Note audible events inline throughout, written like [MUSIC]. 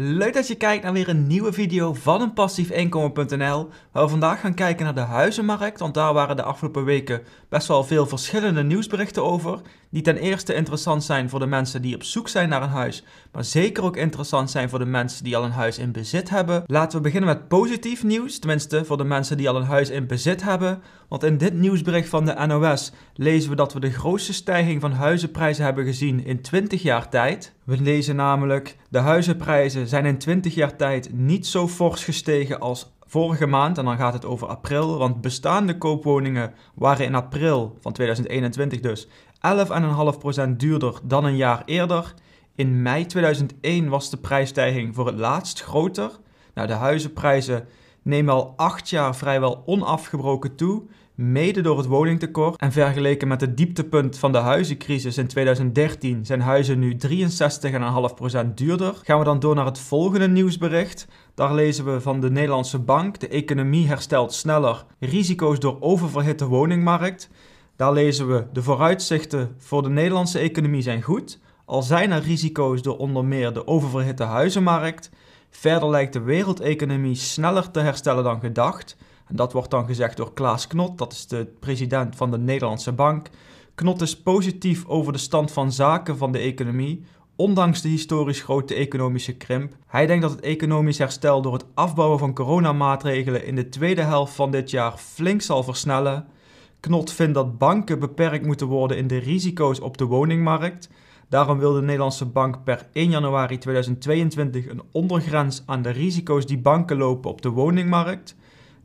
Leuk dat je kijkt naar weer een nieuwe video van een passiefinkomen.nl waar we vandaag gaan kijken naar de huizenmarkt, want daar waren de afgelopen weken best wel veel verschillende nieuwsberichten over die ten eerste interessant zijn voor de mensen die op zoek zijn naar een huis, maar zeker ook interessant zijn voor de mensen die al een huis in bezit hebben. Laten we beginnen met positief nieuws, tenminste voor de mensen die al een huis in bezit hebben, want in dit nieuwsbericht van de NOS lezen we dat we de grootste stijging van huizenprijzen hebben gezien in 20 jaar tijd. We lezen namelijk: de huizenprijzen zijn in 20 jaar tijd niet zo fors gestegen als vorige maand. En dan gaat het over april, want bestaande koopwoningen waren in april van 2021 dus 11,5% duurder dan een jaar eerder. In mei 2001 was de prijsstijging voor het laatst groter. Nou, de huizenprijzen nemen al acht jaar vrijwel onafgebroken toe mede door het woningtekort. En vergeleken met het dieptepunt van de huizencrisis in 2013 zijn huizen nu 63,5% duurder. Gaan we dan door naar het volgende nieuwsbericht. Daar lezen we van de Nederlandse Bank, de economie herstelt sneller, risico's door oververhitte woningmarkt. Daar lezen we de vooruitzichten voor de Nederlandse economie zijn goed, al zijn er risico's door onder meer de oververhitte huizenmarkt. Verder lijkt de wereldeconomie sneller te herstellen dan gedacht dat wordt dan gezegd door Klaas Knot, dat is de president van de Nederlandse Bank. Knot is positief over de stand van zaken van de economie, ondanks de historisch grote economische krimp. Hij denkt dat het economisch herstel door het afbouwen van coronamaatregelen in de tweede helft van dit jaar flink zal versnellen. Knot vindt dat banken beperkt moeten worden in de risico's op de woningmarkt. Daarom wil de Nederlandse Bank per 1 januari 2022 een ondergrens aan de risico's die banken lopen op de woningmarkt.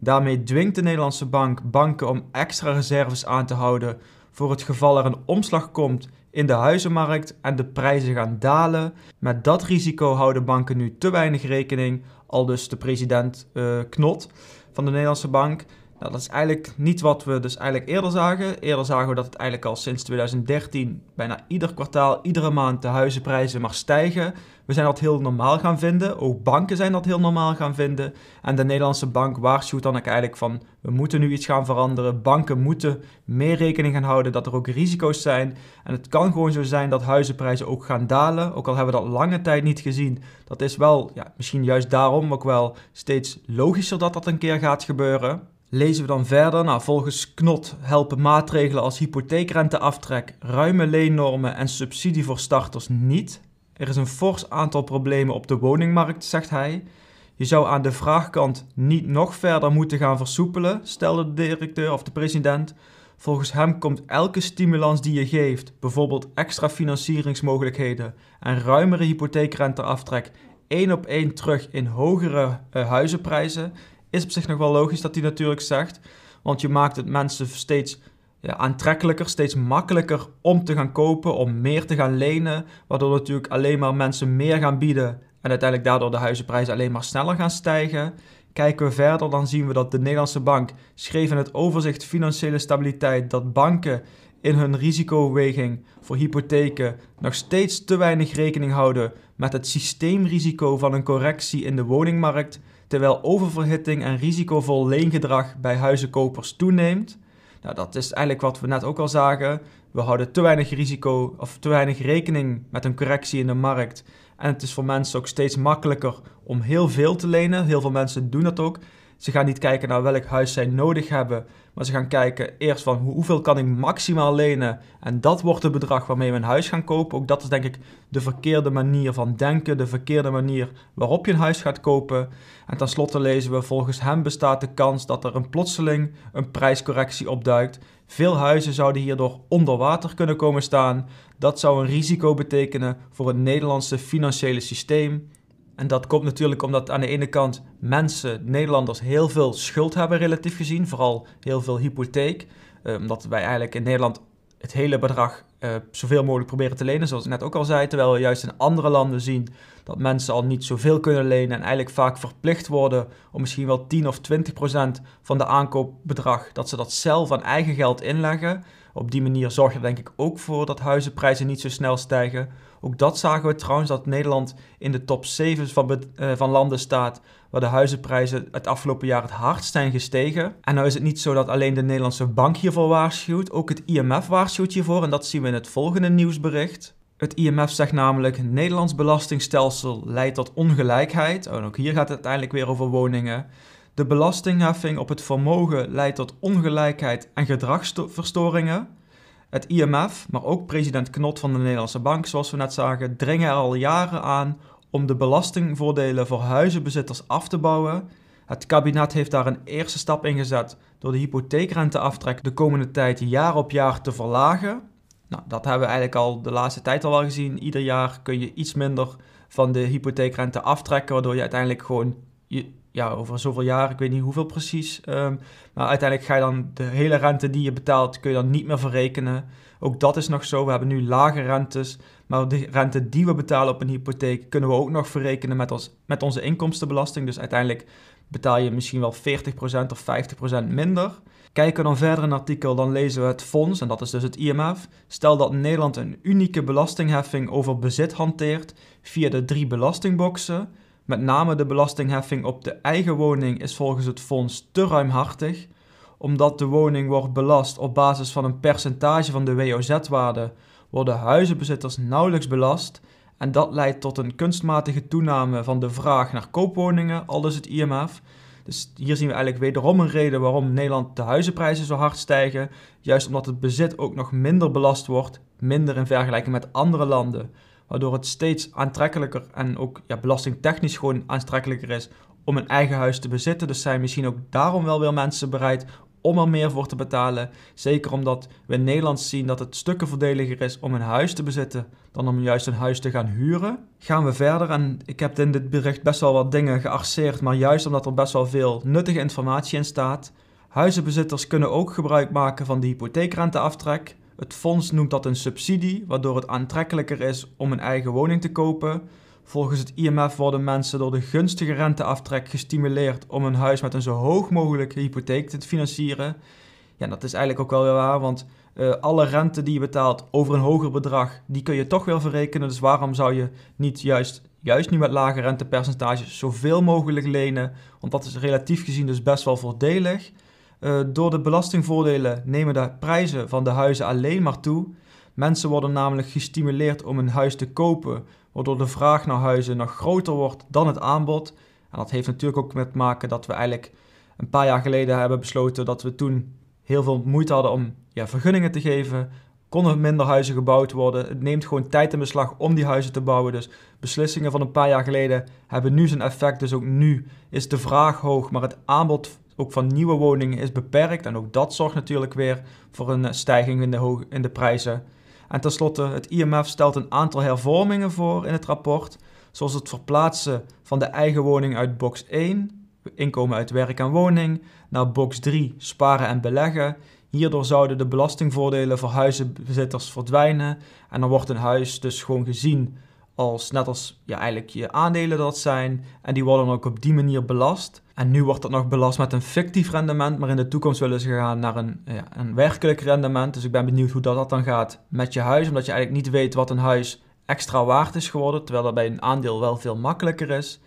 Daarmee dwingt de Nederlandse bank banken om extra reserves aan te houden voor het geval er een omslag komt in de huizenmarkt en de prijzen gaan dalen. Met dat risico houden banken nu te weinig rekening, al dus de president uh, Knot van de Nederlandse Bank. Nou, dat is eigenlijk niet wat we dus eigenlijk eerder zagen. Eerder zagen we dat het eigenlijk al sinds 2013 bijna ieder kwartaal, iedere maand de huizenprijzen maar stijgen. We zijn dat heel normaal gaan vinden. Ook banken zijn dat heel normaal gaan vinden. En de Nederlandse bank waarschuwt dan ook eigenlijk van we moeten nu iets gaan veranderen. Banken moeten meer rekening gaan houden dat er ook risico's zijn. En het kan gewoon zo zijn dat huizenprijzen ook gaan dalen. Ook al hebben we dat lange tijd niet gezien. Dat is wel, ja, misschien juist daarom ook wel steeds logischer dat dat een keer gaat gebeuren. Lezen we dan verder. Nou, volgens Knot helpen maatregelen als hypotheekrenteaftrek, ruime leennormen en subsidie voor starters niet. Er is een fors aantal problemen op de woningmarkt, zegt hij. Je zou aan de vraagkant niet nog verder moeten gaan versoepelen, stelde de directeur of de president. Volgens hem komt elke stimulans die je geeft, bijvoorbeeld extra financieringsmogelijkheden en ruimere hypotheekrenteaftrek, één op één terug in hogere eh, huizenprijzen. Is op zich nog wel logisch dat hij natuurlijk zegt, want je maakt het mensen steeds aantrekkelijker, steeds makkelijker om te gaan kopen, om meer te gaan lenen. Waardoor natuurlijk alleen maar mensen meer gaan bieden en uiteindelijk daardoor de huizenprijzen alleen maar sneller gaan stijgen. Kijken we verder, dan zien we dat de Nederlandse bank schreef in het overzicht financiële stabiliteit dat banken in hun risicoweging voor hypotheken nog steeds te weinig rekening houden met het systeemrisico van een correctie in de woningmarkt, terwijl oververhitting en risicovol leengedrag bij huizenkopers toeneemt. Nou, dat is eigenlijk wat we net ook al zagen. We houden te weinig risico of te weinig rekening met een correctie in de markt. En het is voor mensen ook steeds makkelijker om heel veel te lenen. Heel veel mensen doen dat ook. Ze gaan niet kijken naar welk huis zij nodig hebben, maar ze gaan kijken eerst van hoeveel kan ik maximaal lenen en dat wordt het bedrag waarmee we een huis gaan kopen. Ook dat is denk ik de verkeerde manier van denken, de verkeerde manier waarop je een huis gaat kopen. En tenslotte lezen we volgens hem bestaat de kans dat er een plotseling een prijscorrectie opduikt. Veel huizen zouden hierdoor onder water kunnen komen staan. Dat zou een risico betekenen voor het Nederlandse financiële systeem. En dat komt natuurlijk omdat aan de ene kant mensen, Nederlanders, heel veel schuld hebben relatief gezien. Vooral heel veel hypotheek. Eh, omdat wij eigenlijk in Nederland het hele bedrag uh, zoveel mogelijk proberen te lenen, zoals ik net ook al zei. Terwijl we juist in andere landen zien dat mensen al niet zoveel kunnen lenen en eigenlijk vaak verplicht worden om misschien wel 10 of 20 procent van de aankoopbedrag, dat ze dat zelf aan eigen geld inleggen. Op die manier zorg je denk ik ook voor dat huizenprijzen niet zo snel stijgen. Ook dat zagen we trouwens dat Nederland in de top 7 van, eh, van landen staat waar de huizenprijzen het afgelopen jaar het hardst zijn gestegen. En nou is het niet zo dat alleen de Nederlandse bank hiervoor waarschuwt, ook het IMF waarschuwt hiervoor en dat zien we in het volgende nieuwsbericht. Het IMF zegt namelijk: het Nederlands belastingstelsel leidt tot ongelijkheid. Oh, en ook hier gaat het uiteindelijk weer over woningen. De belastingheffing op het vermogen leidt tot ongelijkheid en gedragsverstoringen. Het IMF, maar ook president Knot van de Nederlandse Bank, zoals we net zagen, dringen er al jaren aan om de belastingvoordelen voor huizenbezitters af te bouwen. Het kabinet heeft daar een eerste stap in gezet door de hypotheekrenteaftrek de komende tijd jaar op jaar te verlagen. Nou, dat hebben we eigenlijk al de laatste tijd al wel gezien. Ieder jaar kun je iets minder van de hypotheekrente aftrekken, waardoor je uiteindelijk gewoon, je, ja, over zoveel jaar, ik weet niet hoeveel precies, ehm, maar uiteindelijk ga je dan de hele rente die je betaalt, kun je dan niet meer verrekenen. Ook dat is nog zo. We hebben nu lage rentes, maar de rente die we betalen op een hypotheek kunnen we ook nog verrekenen met, ons, met onze inkomstenbelasting. Dus uiteindelijk betaal je misschien wel 40% of 50% minder. Kijken we dan verder in het artikel, dan lezen we het fonds, en dat is dus het IMF, stel dat Nederland een unieke belastingheffing over bezit hanteert via de drie belastingboxen. Met name de belastingheffing op de eigen woning is volgens het fonds te ruimhartig, omdat de woning wordt belast op basis van een percentage van de WOZ-waarde, worden huizenbezitters nauwelijks belast en dat leidt tot een kunstmatige toename van de vraag naar koopwoningen, al dus het IMF, dus hier zien we eigenlijk wederom een reden waarom Nederland de huizenprijzen zo hard stijgen. Juist omdat het bezit ook nog minder belast wordt, minder in vergelijking met andere landen. Waardoor het steeds aantrekkelijker en ook ja, belastingtechnisch gewoon aantrekkelijker is om een eigen huis te bezitten. Dus zijn misschien ook daarom wel weer mensen bereid om er meer voor te betalen. Zeker omdat we in Nederland zien dat het stukken voordeliger is om een huis te bezitten dan om juist een huis te gaan huren. Gaan we verder en ik heb in dit bericht best wel wat dingen gearseerd, maar juist omdat er best wel veel nuttige informatie in staat. Huizenbezitters kunnen ook gebruik maken van de hypotheekrenteaftrek. Het fonds noemt dat een subsidie, waardoor het aantrekkelijker is om een eigen woning te kopen. Volgens het IMF worden mensen door de gunstige renteaftrek gestimuleerd om hun huis met een zo hoog mogelijke hypotheek te financieren. Ja, dat is eigenlijk ook wel weer waar, want eh, alle rente die je betaalt over een hoger bedrag, die kun je toch weer verrekenen. Dus waarom zou je niet juist, juist nu met lage rentepercentages zoveel mogelijk lenen? Want dat is relatief gezien dus best wel voordelig. Eh, door de belastingvoordelen nemen de prijzen van de huizen alleen maar toe. Mensen worden namelijk gestimuleerd om een huis te kopen, waardoor de vraag naar huizen nog groter wordt dan het aanbod. En dat heeft natuurlijk ook met te maken dat we eigenlijk een paar jaar geleden hebben besloten dat we toen heel veel moeite hadden om ja, vergunningen te geven. Konden minder huizen gebouwd worden. Het neemt gewoon tijd in beslag om die huizen te bouwen. Dus beslissingen van een paar jaar geleden hebben nu zijn effect. Dus ook nu is de vraag hoog, maar het aanbod ook van nieuwe woningen is beperkt. En ook dat zorgt natuurlijk weer voor een stijging in de, in de prijzen. En tenslotte, het IMF stelt een aantal hervormingen voor in het rapport, zoals het verplaatsen van de eigen woning uit box 1, inkomen uit werk en woning, naar box 3, sparen en beleggen. Hierdoor zouden de belastingvoordelen voor huizenbezitters verdwijnen en dan wordt een huis dus gewoon gezien als net als ja, eigenlijk je aandelen dat zijn. En die worden ook op die manier belast. En nu wordt dat nog belast met een fictief rendement, maar in de toekomst willen ze gaan naar een, een werkelijk rendement. Dus ik ben benieuwd hoe dat, dat dan gaat met je huis, omdat je eigenlijk niet weet wat een huis extra waard is geworden, terwijl dat bij een aandeel wel veel makkelijker is.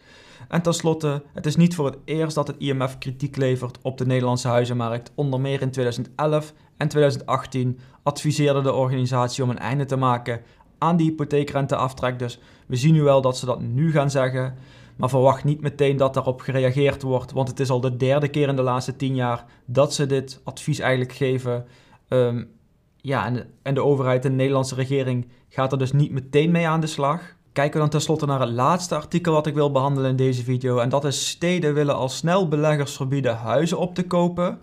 En tenslotte, het is niet voor het eerst dat het IMF kritiek levert op de Nederlandse huizenmarkt. Onder meer in 2011 en 2018 adviseerde de organisatie om een einde te maken aan die hypotheekrenteaftrek. Dus we zien nu wel dat ze dat nu gaan zeggen. Maar verwacht niet meteen dat daarop gereageerd wordt. Want het is al de derde keer in de laatste tien jaar dat ze dit advies eigenlijk geven. Ehm, ja, en, en de overheid en de Nederlandse regering gaat er dus niet meteen mee aan de slag. Kijken we dan tenslotte naar het laatste artikel wat ik wil behandelen in deze video. En dat is steden willen al snel beleggers verbieden huizen op te kopen.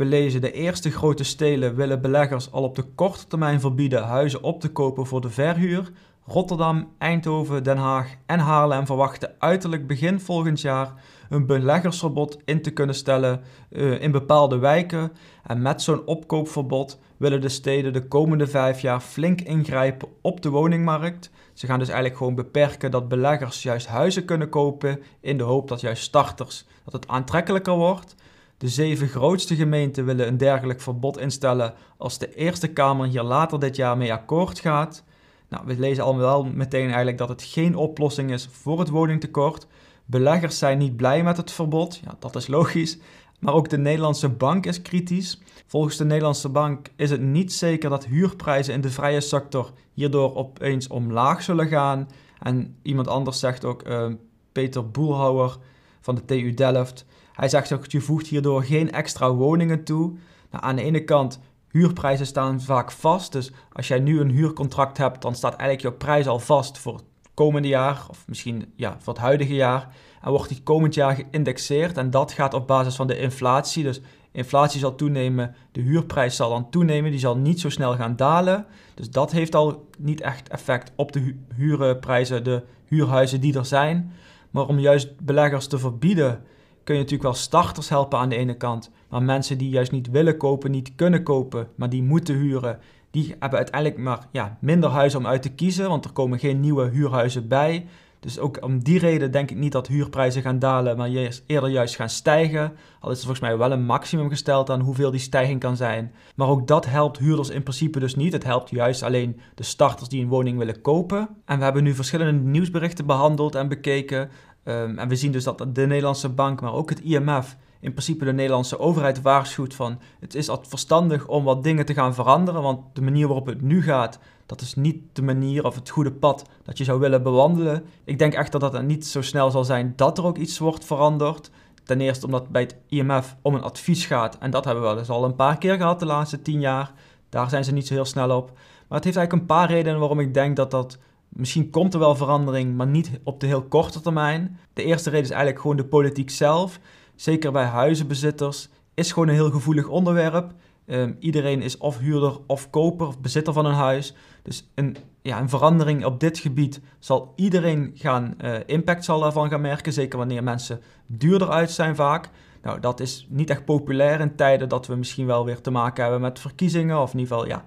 We lezen de eerste grote steden willen beleggers al op de korte termijn verbieden huizen op te kopen voor de verhuur. Rotterdam, Eindhoven, Den Haag en Haarlem verwachten uiterlijk begin volgend jaar een beleggersverbod in te kunnen stellen eh, in bepaalde wijken. En met zo'n opkoopverbod willen de steden de komende vijf jaar flink ingrijpen op de woningmarkt. Ze gaan dus eigenlijk gewoon beperken dat beleggers juist huizen kunnen kopen in de hoop dat juist starters dat het aantrekkelijker wordt. De zeven grootste gemeenten willen een dergelijk verbod instellen als de Eerste Kamer hier later dit jaar mee akkoord gaat. Nou, we lezen allemaal wel meteen eigenlijk dat het geen oplossing is voor het woningtekort. Beleggers zijn niet blij met het verbod, ja, dat is logisch. Maar ook de Nederlandse bank is kritisch. Volgens de Nederlandse bank is het niet zeker dat huurprijzen in de vrije sector hierdoor opeens omlaag zullen gaan. En iemand anders zegt ook, eh, Peter Boelhouwer van de TU Delft, hij zegt ook, je voegt hierdoor geen extra woningen toe. Nou, aan de ene kant, huurprijzen staan vaak vast. Dus als jij nu een huurcontract hebt, dan staat eigenlijk jouw prijs al vast voor het komende jaar. Of misschien ja, voor het huidige jaar. En wordt die komend jaar geïndexeerd. En dat gaat op basis van de inflatie. Dus inflatie zal toenemen, de huurprijs zal dan toenemen, die zal niet zo snel gaan dalen. Dus dat heeft al niet echt effect op de huurprijzen, de huurhuizen die er zijn. Maar om juist beleggers te verbieden kun je natuurlijk wel starters helpen aan de ene kant. Maar mensen die juist niet willen kopen, niet kunnen kopen, maar die moeten huren, die hebben uiteindelijk maar ja, minder huizen om uit te kiezen, want er komen geen nieuwe huurhuizen bij. Dus ook om die reden denk ik niet dat huurprijzen gaan dalen, maar eerder juist gaan stijgen. Al is er volgens mij wel een maximum gesteld aan hoeveel die stijging kan zijn. Maar ook dat helpt huurders in principe dus niet. Het helpt juist alleen de starters die een woning willen kopen. En we hebben nu verschillende nieuwsberichten behandeld en bekeken. Ehm, en we zien dus dat de Nederlandse bank, maar ook het IMF, in principe de Nederlandse overheid waarschuwt van het is verstandig om wat dingen te gaan veranderen, want de manier waarop het nu gaat, dat is niet de manier of het goede pad dat je zou willen bewandelen. Ik denk echt dat het niet zo snel zal zijn dat er ook iets wordt veranderd. Ten eerste omdat het bij het IMF om een advies gaat en dat hebben we wel eens al een paar keer gehad de laatste tien jaar. Daar zijn ze niet zo heel snel op. Maar het heeft eigenlijk een paar redenen waarom ik denk dat dat Misschien komt er wel verandering, maar niet op de heel korte termijn. De eerste reden is eigenlijk gewoon de politiek zelf. Zeker bij huizenbezitters is gewoon een heel gevoelig onderwerp. Ehm, iedereen is of huurder of koper of bezitter van een huis. Dus een, ja, een verandering op dit gebied zal iedereen gaan eh, impact zal daarvan gaan merken. Zeker wanneer mensen duurder uit zijn vaak. Nou, dat is niet echt populair in tijden dat we misschien wel weer te maken hebben met verkiezingen. Of in ieder geval, ja,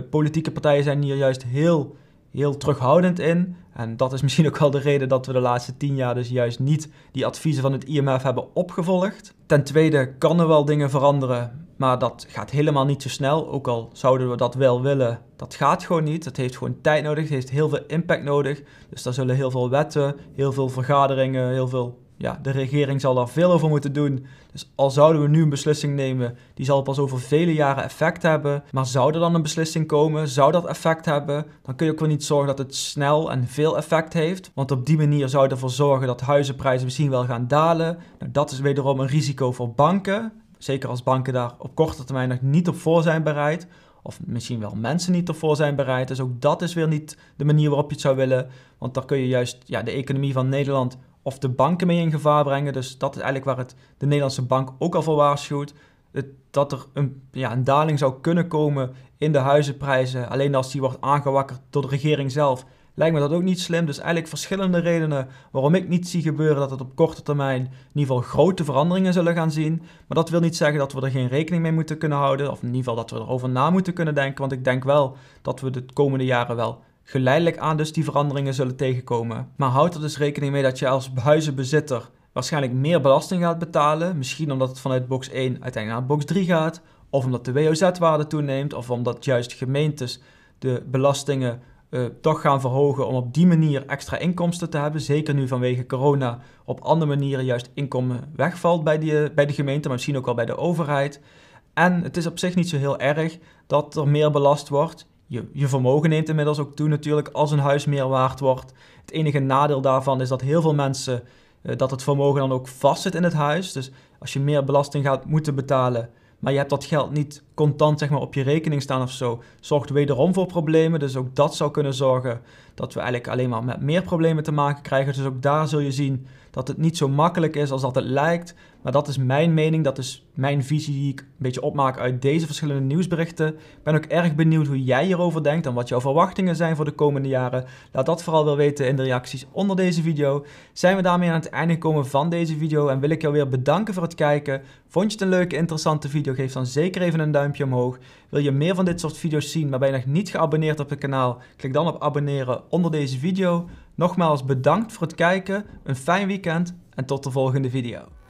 politieke partijen zijn hier juist heel heel terughoudend in. En dat is [LAUGHS] misschien ook wel de reden dat we de laatste tien jaar dus juist niet die adviezen van het IMF hebben opgevolgd. Ten tweede kan er wel dingen veranderen, maar dat gaat helemaal niet zo snel. Ook al zouden we dat wel willen, dat gaat gewoon niet. Het heeft gewoon tijd nodig, het heeft heel veel impact nodig. Dus daar zullen heel veel wetten, heel veel vergaderingen, heel veel ja, de regering zal daar veel over moeten doen. Dus al zouden we nu een beslissing nemen, die zal pas over vele jaren effect hebben. Maar zou er dan een beslissing komen, zou dat effect hebben, dan kun je ook wel niet zorgen dat het snel en veel effect heeft. Want op die manier zou je ervoor zorgen dat huizenprijzen misschien wel gaan dalen. Nou, dat is wederom een risico voor banken. Zeker als banken daar op korte termijn nog niet op voor zijn bereid. Of misschien wel mensen niet ervoor zijn bereid. Dus ook dat is weer niet de manier waarop je het zou willen. Want dan kun je juist ja, de economie van Nederland of de banken mee in gevaar brengen. Dus dat is eigenlijk waar het de Nederlandse bank ook al voor waarschuwt. Het, dat er een, ja, een daling zou kunnen komen in de huizenprijzen. Alleen als die wordt aangewakkerd door de regering zelf. Lijkt me dat ook niet slim. Dus eigenlijk verschillende redenen waarom ik niet zie gebeuren dat het op korte termijn in ieder geval grote veranderingen zullen gaan zien. Maar dat wil niet zeggen dat we er geen rekening mee moeten kunnen houden. Of in ieder geval dat we erover na moeten kunnen denken. Want ik denk wel dat we de komende jaren wel geleidelijk aan dus die veranderingen zullen tegenkomen. Maar houd er dus rekening mee dat je als huizenbezitter waarschijnlijk meer belasting gaat betalen. Misschien omdat het vanuit box 1 uiteindelijk naar box 3 gaat. Of omdat de WOZ-waarde toeneemt. Of omdat juist gemeentes de belastingen eh, toch gaan verhogen om op die manier extra inkomsten te hebben. Zeker nu vanwege corona op andere manieren juist inkomen wegvalt bij, die, eh, bij de gemeente, maar misschien ook wel bij de overheid. En het is op zich niet zo heel erg dat er meer belast wordt je, je vermogen neemt inmiddels ook toe natuurlijk als een huis meer waard wordt. Het enige nadeel daarvan is dat heel veel mensen eh, dat het vermogen dan ook vastzit in het huis. Dus als je meer belasting gaat moeten betalen, maar je hebt dat geld niet contant zeg maar, op je rekening staan of zo, zorgt wederom voor problemen. Dus ook dat zou kunnen zorgen dat we eigenlijk alleen maar met meer problemen te maken krijgen. Dus ook daar zul je zien dat het niet zo makkelijk is als dat het lijkt. Maar dat is mijn mening, dat is mijn visie die ik een beetje opmaak uit deze verschillende nieuwsberichten. Ik ben ook erg benieuwd hoe jij hierover denkt en wat jouw verwachtingen zijn voor de komende jaren. Laat dat vooral wel weten in de reacties onder deze video. Zijn we daarmee aan het einde gekomen van deze video en wil ik jou weer bedanken voor het kijken. Vond je het een leuke, interessante video? Geef dan zeker even een duimpje omhoog. Wil je meer van dit soort video's zien, maar ben je nog niet geabonneerd op het kanaal? Klik dan op abonneren onder deze video. Nogmaals bedankt voor het kijken, een fijn weekend en tot de volgende video.